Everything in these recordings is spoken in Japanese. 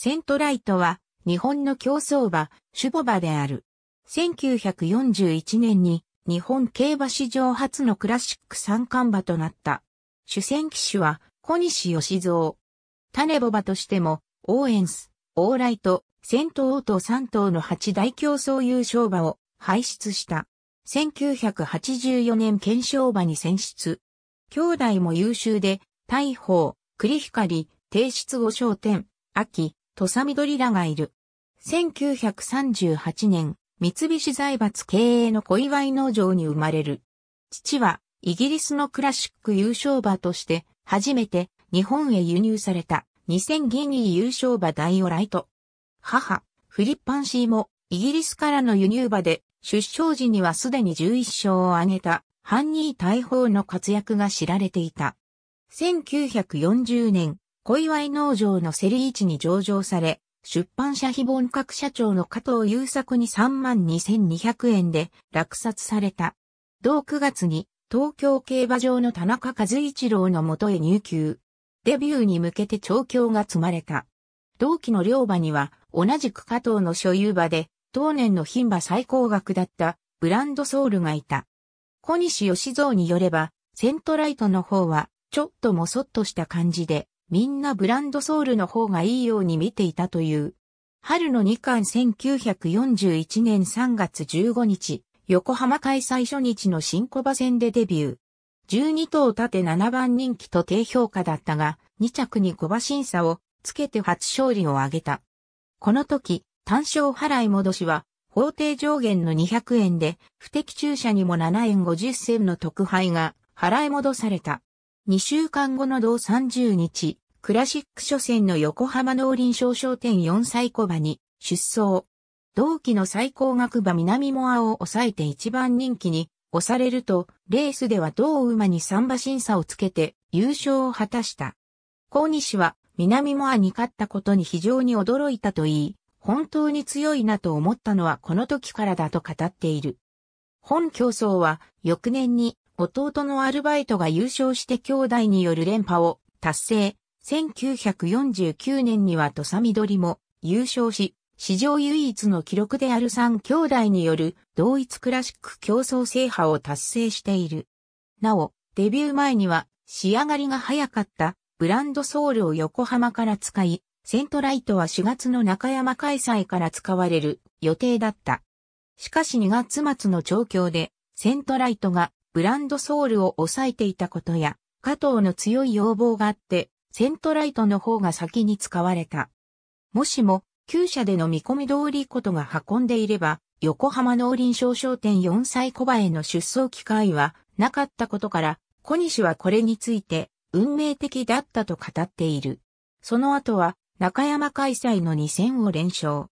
セントライトは日本の競争馬、シュボ馬である。1941年に日本競馬史上初のクラシック三冠馬となった。主戦騎手は小西義蔵。種ボ馬としても、オーエンス、オーライト、先頭王と3頭の8大競争優勝馬を輩出した。1984年検証馬に選出。兄弟も優秀で、大砲、栗光、提出後商店、秋、土佐緑らがいる。1938年、三菱財閥経営の小祝農場に生まれる。父は、イギリスのクラシック優勝馬として、初めて日本へ輸入された2000ギニー優勝馬ダイオライト。母、フリッパンシーも、イギリスからの輸入馬で、出生時にはすでに11勝を挙げた、ハンニー大砲の活躍が知られていた。1940年、小祝農場の競り市に上場され、出版社非凡各社長の加藤優作に32,200円で落札された。同9月に東京競馬場の田中和一郎のもとへ入球。デビューに向けて調教が積まれた。同期の両馬には同じく加藤の所有馬で、当年の牝馬最高額だったブランドソウルがいた。小西義蔵によれば、セントライトの方は、ちょっともそっとした感じで、みんなブランドソールの方がいいように見ていたという。春の2巻1941年3月15日、横浜開催初日の新小馬戦でデビュー。12頭立て7番人気と低評価だったが、2着に小馬審査をつけて初勝利を挙げた。この時、単勝払い戻しは、法定上限の200円で、不適注射にも7円50銭の特配が払い戻された。2週間後の同30日、クラシック初戦の横浜農林商商店4歳小場に出走。同期の最高額馬南モアを抑えて一番人気に押されると、レースでは同馬に3馬審査をつけて優勝を果たした。高西は南モアに勝ったことに非常に驚いたと言い、本当に強いなと思ったのはこの時からだと語っている。本競争は翌年に弟のアルバイトが優勝して兄弟による連覇を達成。1949年には土佐緑も優勝し、史上唯一の記録である3兄弟による同一クラシック競争制覇を達成している。なお、デビュー前には仕上がりが早かったブランドソールを横浜から使い、セントライトは4月の中山開催から使われる予定だった。しかし2月末の調教でセントライトがブランドソールを抑えていたことや、加藤の強い要望があって、セントライトの方が先に使われた。もしも、旧社での見込み通りことが運んでいれば、横浜農林商商店4歳小への出走機会はなかったことから、小西はこれについて運命的だったと語っている。その後は中山開催の2戦を連勝。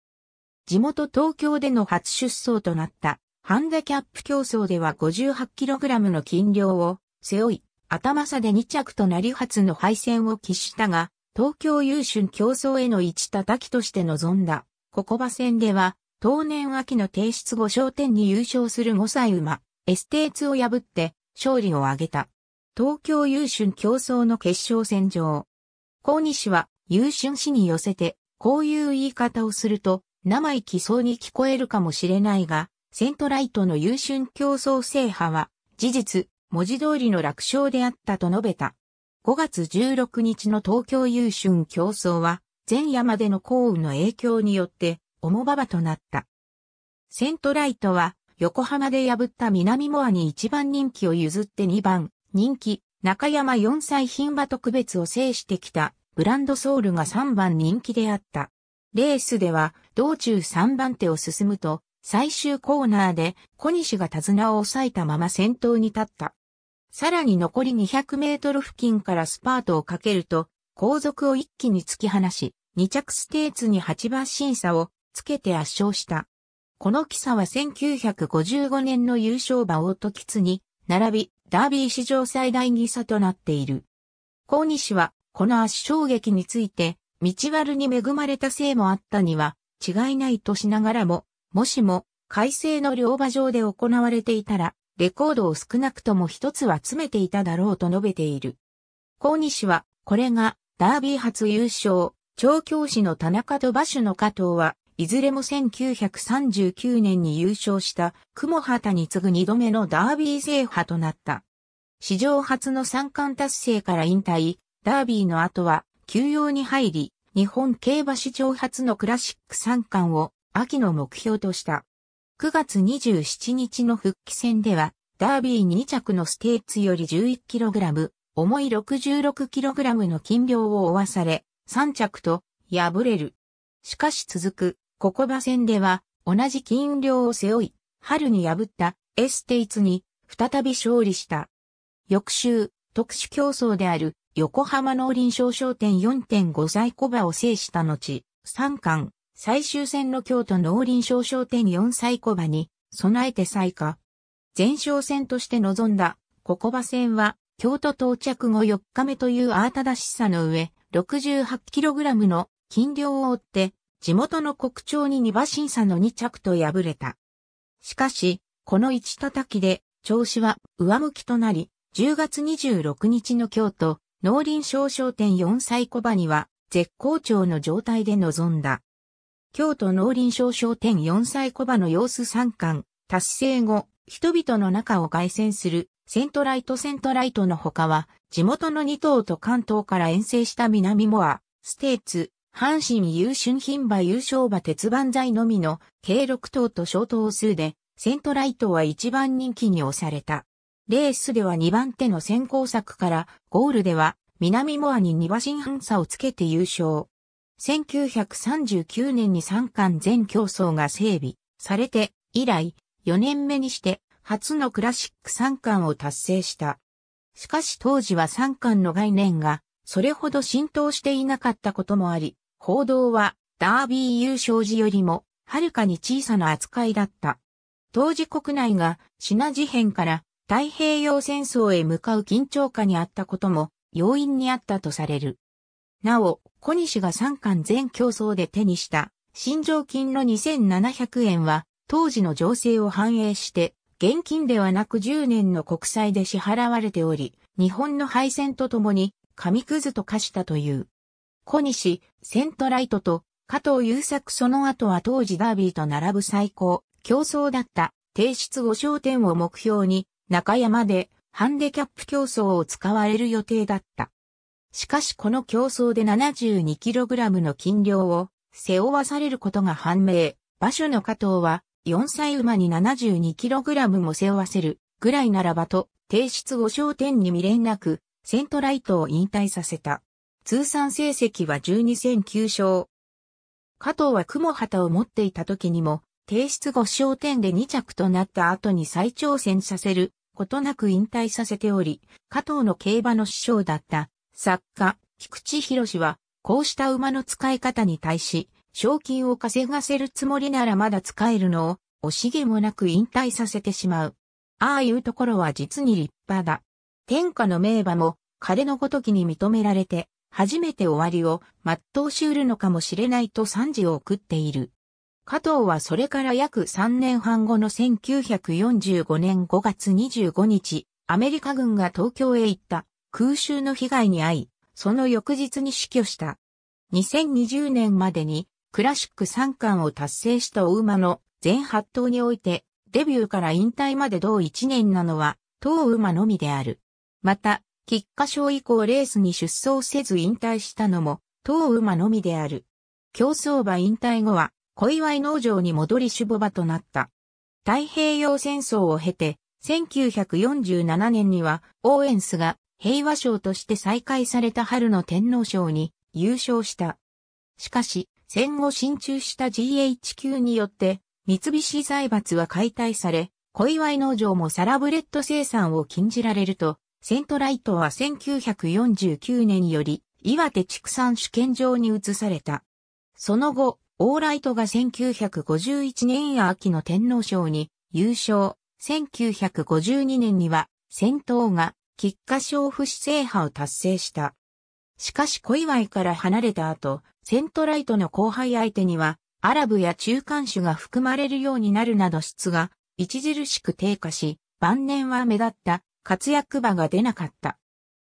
地元東京での初出走となったハンデキャップ競争では 58kg の金量を背負い、頭差で2着となり初の敗戦を喫したが、東京優春競争への一叩きとして臨んだ。ここ場戦では、当年秋の提出後商点に優勝する5歳馬、エステーツを破って勝利を挙げた。東京優春競争の決勝戦場。高西は優春氏に寄せて、こういう言い方をすると、生意気そうに聞こえるかもしれないが、セントライトの優春競争制覇は、事実、文字通りの楽勝であったと述べた。5月16日の東京優春競争は、前夜までの降雨の影響によって、重馬場となった。セントライトは、横浜で破った南モアに1番人気を譲って2番、人気、中山4歳品馬特別を制してきた、ブランドソウルが3番人気であった。レースでは、道中3番手を進むと、最終コーナーで小西が手綱を押さえたまま先頭に立った。さらに残り200メートル付近からスパートをかけると、後続を一気に突き放し、2着ステーツに8番審査をつけて圧勝した。この記差は1955年の優勝馬オートキツに並び、ダービー史上最大ギサとなっている。小西は、この圧勝劇について、道悪に恵まれたせいもあったには、違いないとしながらも、もしも、改正の両馬上で行われていたら、レコードを少なくとも一つは詰めていただろうと述べている。小西は、これが、ダービー初優勝、調教師の田中と馬主の加藤は、いずれも1939年に優勝した雲畑に次ぐ二度目のダービー制覇となった。史上初の三冠達成から引退、ダービーの後は休養に入り、日本競馬史上初のクラシック三冠を秋の目標とした。9月27日の復帰戦では、ダービー2着のステーツより 11kg、重い 66kg の金量を負わされ、3着と敗れる。しかし続く、ココバ戦では、同じ金量を背負い、春に破ったエステイツに再び勝利した。翌週、特殊競争である横浜農林商商店4.5歳庫場を制した後、3冠、最終戦の京都農林商商店4歳小馬に、備えて最下。前哨戦として臨んだ、小こ馬戦は、京都到着後4日目という慌ただしさの上、68kg の金量を追って、地元の国庁に2馬審査の2着と敗れた。しかし、この一叩きで、調子は上向きとなり、10月26日の京都、農林商商店4歳小馬には、絶好調の状態で臨んだ。京都農林商商店4歳小場の様子3巻、達成後、人々の中を凱旋する、セントライトセントライトの他は、地元の2頭と関東から遠征した南モア、ステーツ、阪神優春品馬優勝馬鉄板材のみの計6頭と小頭数で、セントライトは一番人気に押された。レースでは2番手の先行策から、ゴールでは南モアに2馬身半差をつけて優勝。1939年に三冠全競争が整備されて以来4年目にして初のクラシック三冠を達成した。しかし当時は三冠の概念がそれほど浸透していなかったこともあり、報道はダービー優勝時よりもはるかに小さな扱いだった。当時国内がシナ事変から太平洋戦争へ向かう緊張下にあったことも要因にあったとされる。なお、小西が3巻全競争で手にした、新常金の2700円は、当時の情勢を反映して、現金ではなく10年の国債で支払われており、日本の敗戦とともに、紙くずと化したという。小西、セントライトと、加藤優作その後は当時ダービーと並ぶ最高、競争だった、提出5商店を目標に、中山で、ハンデキャップ競争を使われる予定だった。しかしこの競争で 72kg の金量を背負わされることが判明。馬主の加藤は4歳馬に 72kg も背負わせるぐらいならばと、提出後焦点に未練なく、セントライトを引退させた。通算成績は12戦9勝。加藤は雲旗を持っていた時にも、提出後焦点で2着となった後に再挑戦させることなく引退させており、加藤の競馬の師匠だった作家、菊池博は、こうした馬の使い方に対し、賞金を稼がせるつもりならまだ使えるのを、惜しげもなく引退させてしまう。ああいうところは実に立派だ。天下の名馬も、彼のごときに認められて、初めて終わりを全うしうるのかもしれないと賛辞を送っている。加藤はそれから約3年半後の1945年5月25日、アメリカ軍が東京へ行った空襲の被害に遭い、その翌日に死去した。2020年までにクラシック3冠を達成したお馬の全8頭において、デビューから引退まで同1年なのは、当馬のみである。また、菊花賞以降レースに出走せず引退したのも、当馬のみである。競争馬引退後は、小祝農場に戻り守護馬となった。太平洋戦争を経て、1947年には、オーエンスが平和賞として再開された春の天皇賞に優勝した。しかし、戦後進駐した GHQ によって、三菱財閥は解体され、小祝農場もサラブレッド生産を禁じられると、セントライトは1949年より岩手畜産主権場に移された。その後、オーライトが1951年秋の天皇賞に優勝、1952年には戦闘が菊花賞不死制覇を達成した。しかし小祝から離れた後、セントライトの後輩相手には、アラブや中間種が含まれるようになるなど質が著しく低下し、晩年は目立った活躍馬が出なかった。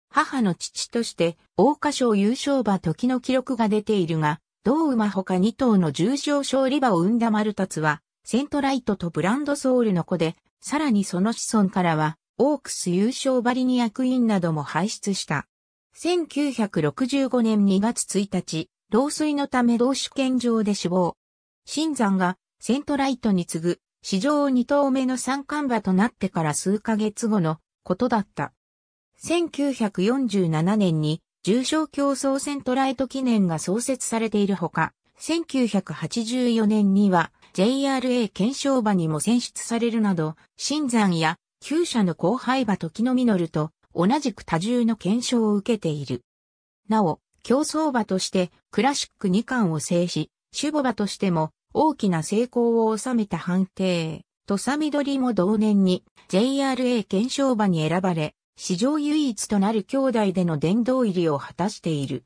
母の父として、桜花賞優勝馬時の記録が出ているが、同馬他2頭の重賞勝利馬を生んだマルタツは、セントライトとブランドソウルの子で、さらにその子孫からは、オークス優勝バリに役員なども輩出した。1965年2月1日、老衰のため同種権場で死亡。新山がセントライトに次ぐ史上2頭目の三冠馬となってから数ヶ月後のことだった。1947年に重賞競争セントライト記念が創設されているほか、1984年には JRA 検証馬にも選出されるなど、新山や旧社の後輩馬時のると同じく多重の検証を受けている。なお、競争馬としてクラシック2冠を制し、守護馬としても大きな成功を収めた判定、みどりも同年に JRA 検証馬に選ばれ、史上唯一となる兄弟での殿堂入りを果たしている。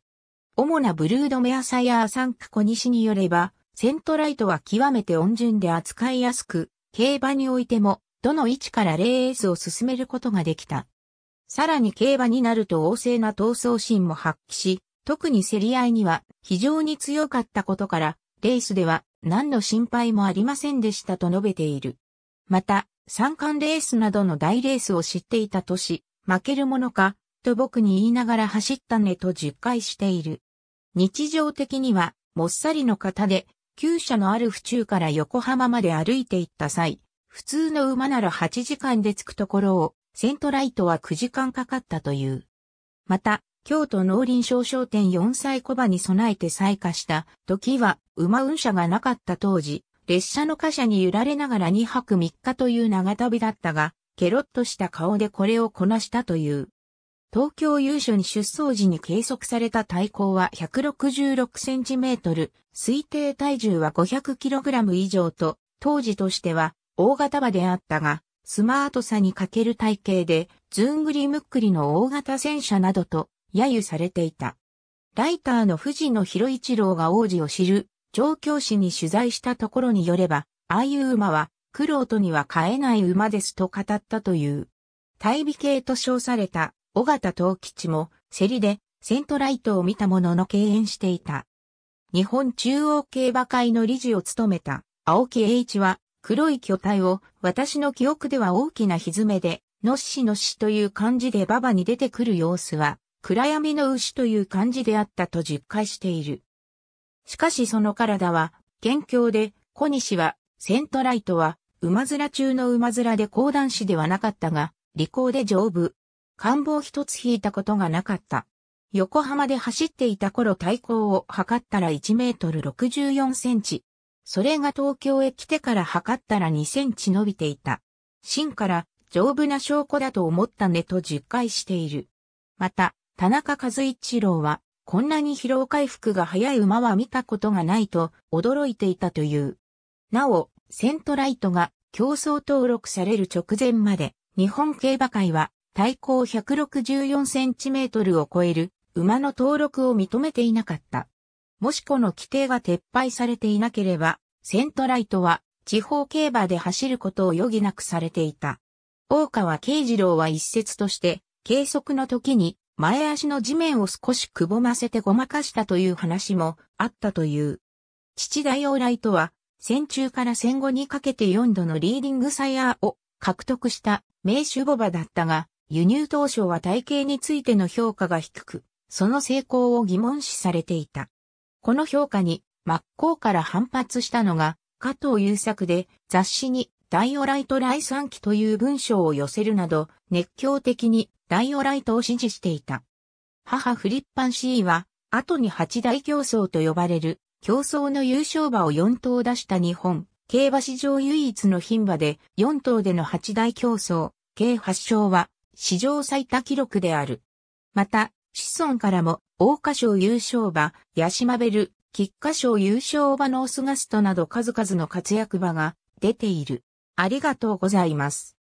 主なブルードメアサヤー産区小西によれば、セントライトは極めて温順で扱いやすく、競馬においてもどの位置からレースを進めることができた。さらに競馬になると旺盛な闘争心も発揮し、特に競り合いには非常に強かったことから、レースでは何の心配もありませんでしたと述べている。また、三冠レースなどの大レースを知っていた年、負けるものか、と僕に言いながら走ったねと実回している。日常的には、もっさりの方で、旧車のある府中から横浜まで歩いて行った際、普通の馬なら8時間で着くところを、セントライトは9時間かかったという。また、京都農林商商店4歳小馬に備えて採火した時は馬運車がなかった当時、列車の貨車に揺られながら2泊3日という長旅だったが、ケロッとした顔でこれをこなしたという。東京優勝に出走時に計測された体高は166センチメートル、推定体重は500キログラム以上と、当時としては大型馬であったが、スマートさに欠ける体型で、ずんぐりむっくりの大型戦車などと、揶揄されていた。ライターの藤野博一郎が王子を知る、調教師に取材したところによれば、ああいう馬は、苦労とには飼えない馬ですと語ったという。大美系と称された、尾形東吉も、競りで、セントライトを見たものの敬遠していた。日本中央競馬会の理事を務めた、青木栄一は、黒い巨体を、私の記憶では大きなひずめで、のっしのしという漢字で馬場に出てくる様子は、暗闇の牛という漢字であったと実感している。しかしその体は、元凶で、小西は、セントライトは、馬面中の馬面で高男子ではなかったが、利口で丈夫。官房一つ引いたことがなかった。横浜で走っていた頃体高を測ったら1メートル64センチ。それが東京へ来てから測ったら2センチ伸びていた。芯から丈夫な証拠だと思ったねと実解している。また、田中和一郎は、こんなに疲労回復が早い馬は見たことがないと驚いていたという。なお、セントライトが競争登録される直前まで、日本競馬会は対抗164センチメートルを超える馬の登録を認めていなかった。もしこの規定が撤廃されていなければ、セントライトは地方競馬で走ることを余儀なくされていた。大川慶次郎は一説として、計測の時に前足の地面を少しくぼませてごまかしたという話もあったという。父大王ライトは、戦中から戦後にかけて4度のリーディングサイヤーを獲得した名手ボバだったが、輸入当初は体型についての評価が低く、その成功を疑問視されていた。この評価に真っ向から反発したのが加藤優作で雑誌にダイオライト来産期という文章を寄せるなど熱狂的にダイオライトを支持していた。母フリッパン C は後に八大競争と呼ばれる競争の優勝馬を4頭出した日本競馬史上唯一の牝馬で4頭での八大競争計8勝は史上最多記録である。また、子孫からも、大花賞優勝馬、ヤシマベル、菊花賞優勝馬のオスガストなど数々の活躍馬が出ている。ありがとうございます。